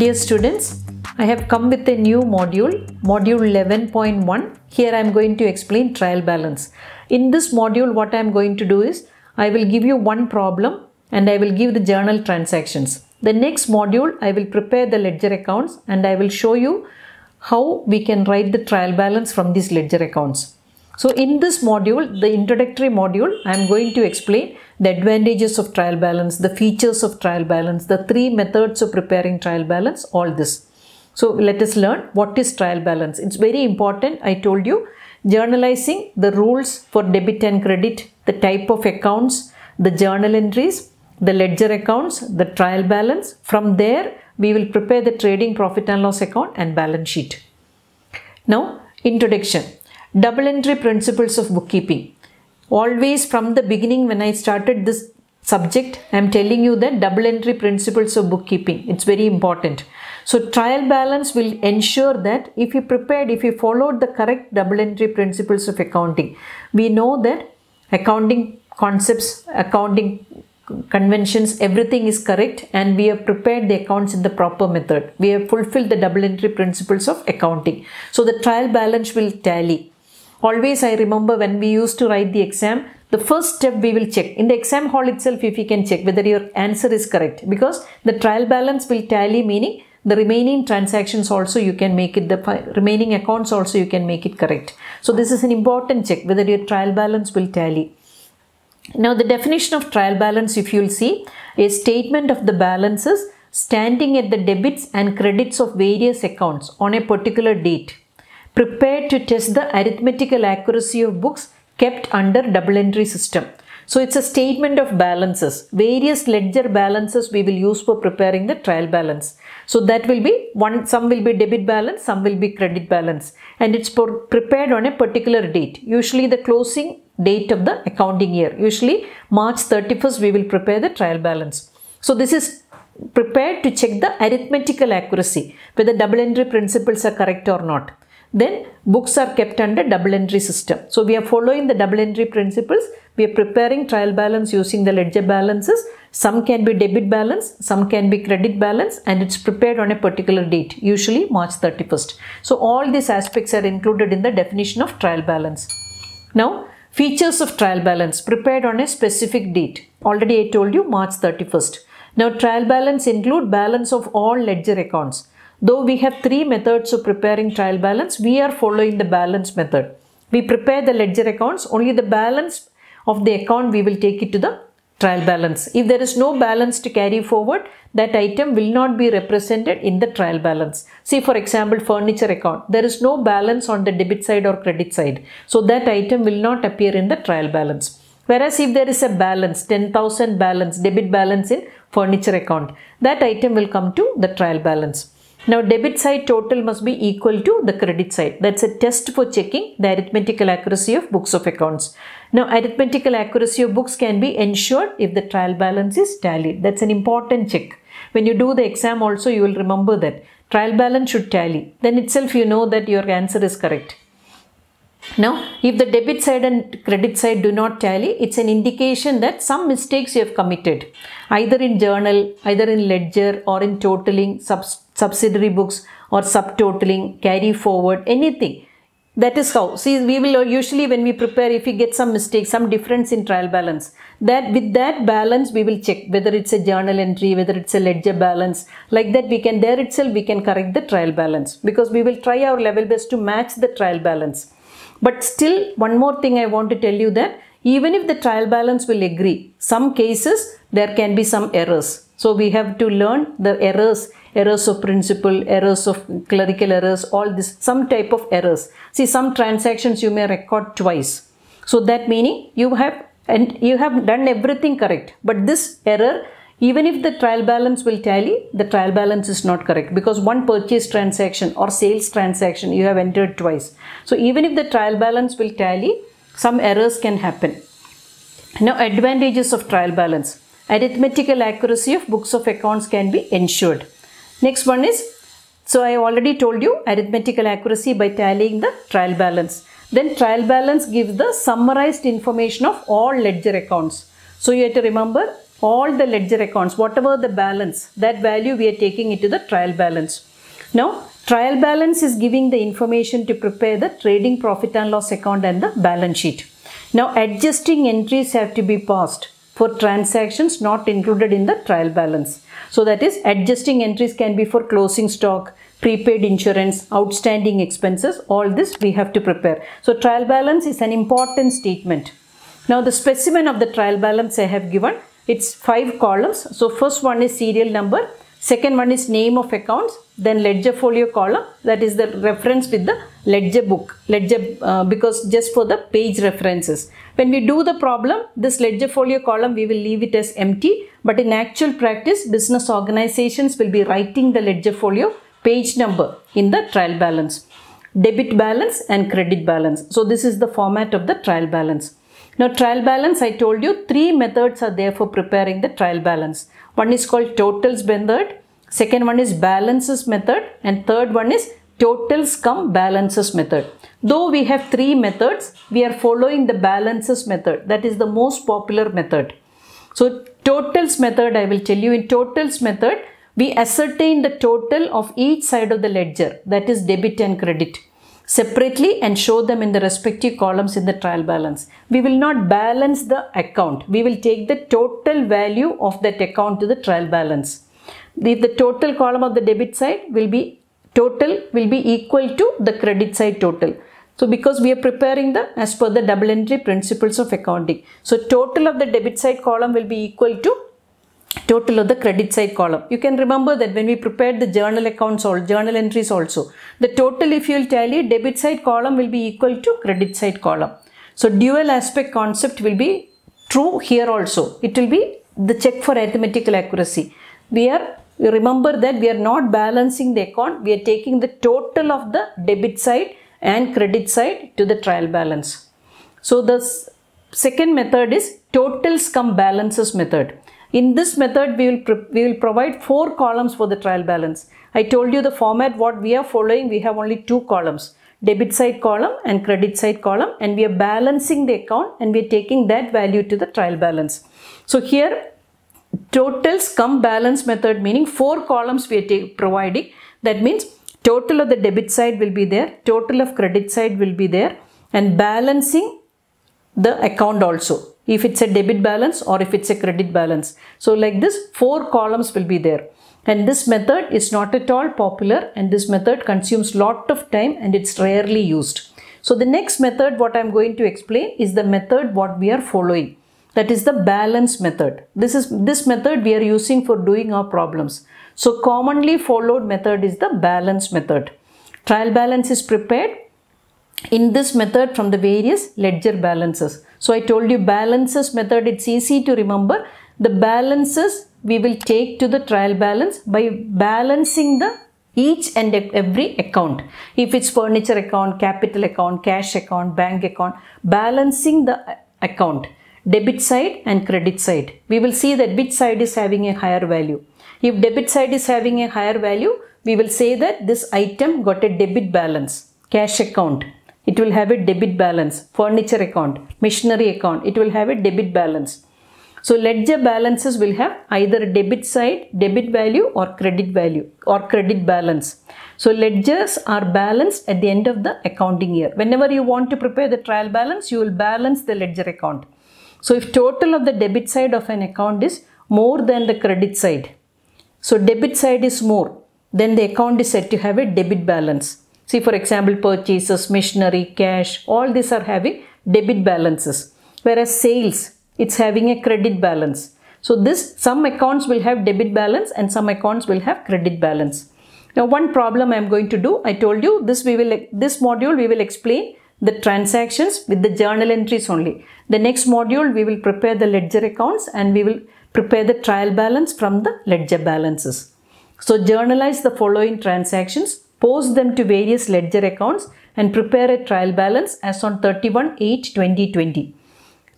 Dear students, I have come with a new module, module 11.1. Here I am going to explain trial balance. In this module, what I am going to do is, I will give you one problem and I will give the journal transactions. The next module, I will prepare the ledger accounts and I will show you how we can write the trial balance from these ledger accounts. So in this module, the introductory module, I am going to explain the advantages of trial balance, the features of trial balance, the three methods of preparing trial balance, all this. So let us learn what is trial balance. It's very important. I told you journalizing the rules for debit and credit, the type of accounts, the journal entries, the ledger accounts, the trial balance. From there, we will prepare the trading profit and loss account and balance sheet. Now, introduction. Double entry principles of bookkeeping always from the beginning when I started this subject, I'm telling you that double entry principles of bookkeeping. It's very important. So trial balance will ensure that if you prepared, if you followed the correct double entry principles of accounting, we know that accounting concepts, accounting conventions, everything is correct and we have prepared the accounts in the proper method. We have fulfilled the double entry principles of accounting. So the trial balance will tally. Always I remember when we used to write the exam, the first step we will check. In the exam hall itself, if you can check whether your answer is correct because the trial balance will tally meaning the remaining transactions also you can make it the remaining accounts also you can make it correct so this is an important check whether your trial balance will tally now the definition of trial balance if you'll see a statement of the balances standing at the debits and credits of various accounts on a particular date prepared to test the arithmetical accuracy of books kept under double entry system. So it's a statement of balances, various ledger balances we will use for preparing the trial balance. So that will be one, some will be debit balance, some will be credit balance and it's prepared on a particular date, usually the closing date of the accounting year. Usually March 31st we will prepare the trial balance. So this is prepared to check the arithmetical accuracy, whether double entry principles are correct or not. Then books are kept under double entry system. So we are following the double entry principles. We are preparing trial balance using the ledger balances. Some can be debit balance, some can be credit balance and it's prepared on a particular date, usually March 31st. So all these aspects are included in the definition of trial balance. Now features of trial balance prepared on a specific date. Already I told you March 31st. Now trial balance include balance of all ledger accounts. Though we have three methods of preparing trial balance, we are following the balance method. We prepare the ledger accounts, only the balance of the account we will take it to the trial balance. If there is no balance to carry forward, that item will not be represented in the trial balance. See for example, furniture account. There is no balance on the debit side or credit side. So that item will not appear in the trial balance. Whereas if there is a balance, 10,000 balance, debit balance in furniture account, that item will come to the trial balance. Now debit side total must be equal to the credit side. That's a test for checking the arithmetical accuracy of books of accounts. Now arithmetical accuracy of books can be ensured if the trial balance is tallied. That's an important check. When you do the exam also you will remember that. Trial balance should tally. Then itself you know that your answer is correct. Now, if the debit side and credit side do not tally, it's an indication that some mistakes you have committed, either in journal, either in ledger or in totaling, subs subsidiary books or subtotaling, carry forward, anything. That is how. See, we will usually when we prepare, if we get some mistake, some difference in trial balance, that with that balance, we will check whether it's a journal entry, whether it's a ledger balance. Like that, we can, there itself, we can correct the trial balance because we will try our level best to match the trial balance. But still, one more thing I want to tell you that even if the trial balance will agree, some cases there can be some errors. So we have to learn the errors, errors of principle, errors of clerical errors, all this, some type of errors. See, some transactions you may record twice. So that meaning you have and you have done everything correct. But this error even if the trial balance will tally the trial balance is not correct because one purchase transaction or sales transaction you have entered twice so even if the trial balance will tally some errors can happen now advantages of trial balance arithmetical accuracy of books of accounts can be ensured next one is so i already told you arithmetical accuracy by tallying the trial balance then trial balance gives the summarized information of all ledger accounts so you have to remember all the ledger accounts, whatever the balance, that value we are taking into the trial balance. Now, trial balance is giving the information to prepare the trading profit and loss account and the balance sheet. Now, adjusting entries have to be passed for transactions not included in the trial balance. So that is adjusting entries can be for closing stock, prepaid insurance, outstanding expenses, all this we have to prepare. So trial balance is an important statement. Now the specimen of the trial balance I have given it's five columns. So first one is serial number, second one is name of accounts, then ledger folio column that is the reference with the ledger book, ledger uh, because just for the page references. When we do the problem, this ledger folio column we will leave it as empty but in actual practice business organizations will be writing the ledger folio page number in the trial balance debit balance and credit balance. So this is the format of the trial balance. Now trial balance, I told you three methods are there for preparing the trial balance. One is called totals method, second one is balances method and third one is totals come balances method. Though we have three methods, we are following the balances method. That is the most popular method. So totals method, I will tell you in totals method, we ascertain the total of each side of the ledger that is debit and credit separately and show them in the respective columns in the trial balance. We will not balance the account. We will take the total value of that account to the trial balance. The, the total column of the debit side will be total will be equal to the credit side total. So because we are preparing the as per the double entry principles of accounting. So total of the debit side column will be equal to total of the credit side column. You can remember that when we prepared the journal accounts or journal entries also, the total if you will tally debit side column will be equal to credit side column. So dual aspect concept will be true here also. It will be the check for arithmetical accuracy. We are you remember that we are not balancing the account. We are taking the total of the debit side and credit side to the trial balance. So the second method is totals come balances method. In this method, we will, we will provide four columns for the trial balance. I told you the format what we are following, we have only two columns debit side column and credit side column and we are balancing the account and we are taking that value to the trial balance. So here totals come balance method meaning four columns we are providing that means total of the debit side will be there total of credit side will be there and balancing the account also if it's a debit balance or if it's a credit balance. So like this four columns will be there and this method is not at all popular and this method consumes lot of time and it's rarely used. So the next method what I'm going to explain is the method what we are following that is the balance method. This is this method we are using for doing our problems. So commonly followed method is the balance method. Trial balance is prepared in this method from the various ledger balances. So I told you balances method, it's easy to remember. The balances we will take to the trial balance by balancing the each and every account. If it's furniture account, capital account, cash account, bank account, balancing the account, debit side and credit side. We will see that which side is having a higher value. If debit side is having a higher value, we will say that this item got a debit balance, cash account it will have a debit balance. Furniture account, missionary account, it will have a debit balance. So ledger balances will have either debit side, debit value or credit value or credit balance. So ledgers are balanced at the end of the accounting year. Whenever you want to prepare the trial balance, you will balance the ledger account. So if total of the debit side of an account is more than the credit side, so debit side is more, then the account is said to have a debit balance. See for example purchases, missionary, cash, all these are having debit balances. Whereas sales, it's having a credit balance. So this some accounts will have debit balance and some accounts will have credit balance. Now one problem I am going to do, I told you this we will this module we will explain the transactions with the journal entries only. The next module we will prepare the ledger accounts and we will prepare the trial balance from the ledger balances. So journalize the following transactions post them to various ledger accounts and prepare a trial balance as on 31 8 2020.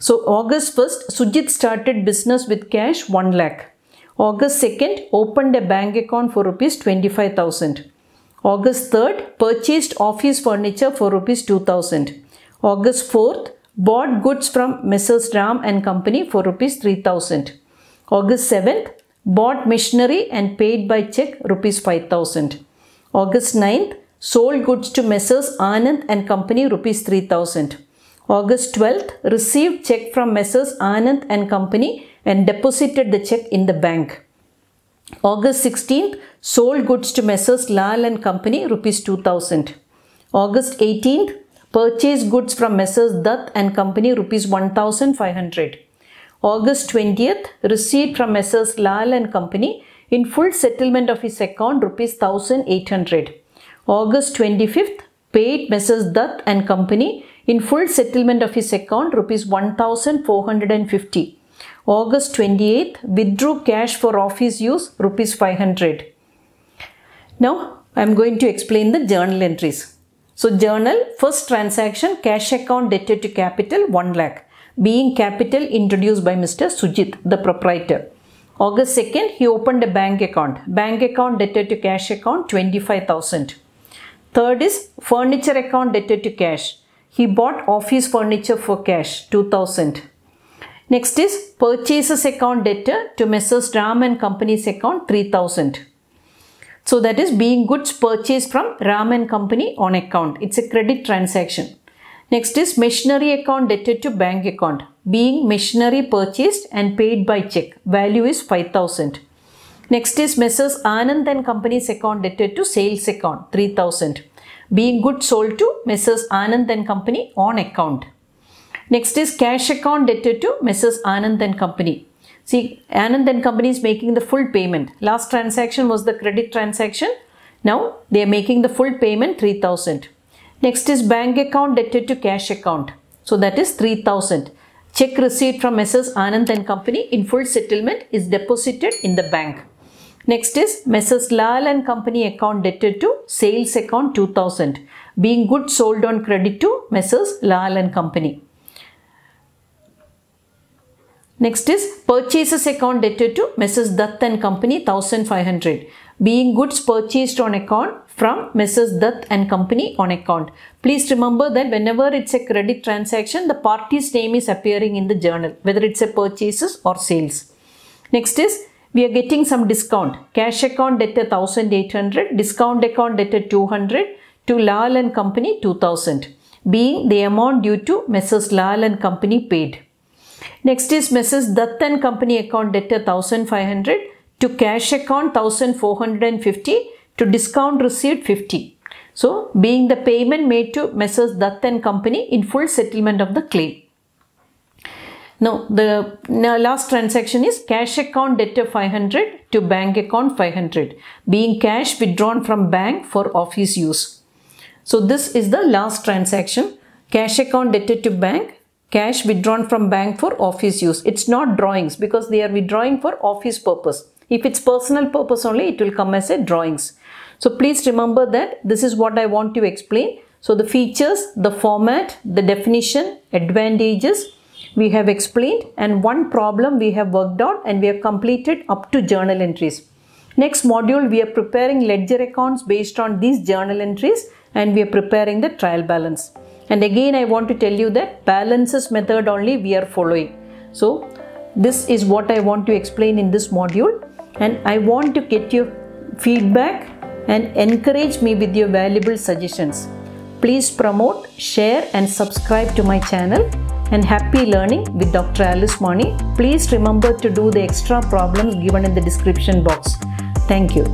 So August 1st, Sujit started business with cash 1 lakh. August 2nd, opened a bank account for rupees 25,000. August 3rd, purchased office furniture for rupees 2000. August 4th, bought goods from Messrs. Ram and Company for rupees 3000. August 7th, bought machinery and paid by check rupees 5000. August 9th, sold goods to Messrs. Anand and Company rupees 3000. August 12th, received check from Messrs. Anand and Company and deposited the check in the bank. August 16th, sold goods to Messrs. Lal and Company rupees 2000. August 18th, purchased goods from Messrs. Dutt and Company rupees 1500. August 20th, received from Messrs. Lal and Company in full settlement of his account rupees 1800. August 25th, paid Messrs. Dutt and Company in full settlement of his account rupees 1450. August 28th, withdrew cash for office use rupees 500. Now, I am going to explain the journal entries. So, journal, first transaction, cash account debtor to capital 1 lakh, being capital introduced by Mr. Sujit, the proprietor. August 2nd, he opened a bank account. Bank account debtor to cash account 25,000. Third is furniture account debtor to cash. He bought office furniture for cash 2000. Next is purchases account debtor to Messrs. Ram and Company's account 3000. So that is being goods purchased from Ram and Company on account. It's a credit transaction. Next is machinery account debted to bank account. Being machinery purchased and paid by check. Value is 5000. Next is Messrs. Anand and Company's account debted to sales account 3000. Being goods sold to Messrs. Anand and Company on account. Next is cash account debted to Messrs. Anand and Company. See, Anand and Company is making the full payment. Last transaction was the credit transaction. Now they are making the full payment 3000. Next is bank account debted to cash account. So that is 3000. Check receipt from Messrs. Anand and Company in full settlement is deposited in the bank. Next is Messrs. Lal and Company account debted to sales account 2000 being goods sold on credit to Messrs. Lal and Company. Next is purchases account debted to Messrs. Dutt and Company 1500 being goods purchased on account from Messrs. Dutt and Company on account. Please remember that whenever it's a credit transaction, the party's name is appearing in the journal, whether it's a purchases or sales. Next is we are getting some discount. Cash account debtor 1800, discount account debtor 200, to Lal and Company 2000, being the amount due to Messrs. Lal and Company paid. Next is Messrs. Dutt and Company account debtor 1500 to cash account 1450 to discount received 50. So being the payment made to Messrs. Dutt and Company in full settlement of the claim. Now the now last transaction is cash account debtor 500 to bank account 500 being cash withdrawn from bank for office use. So this is the last transaction cash account debtor to bank cash withdrawn from bank for office use. It's not drawings because they are withdrawing for office purpose. If it's personal purpose only it will come as a drawings. So please remember that this is what I want to explain. So the features, the format, the definition, advantages we have explained and one problem we have worked out and we have completed up to journal entries. Next module we are preparing ledger accounts based on these journal entries and we are preparing the trial balance. And again I want to tell you that balances method only we are following. So this is what I want to explain in this module and I want to get your feedback and encourage me with your valuable suggestions. Please promote, share and subscribe to my channel and happy learning with Dr. Alice Moni. Please remember to do the extra problems given in the description box. Thank you.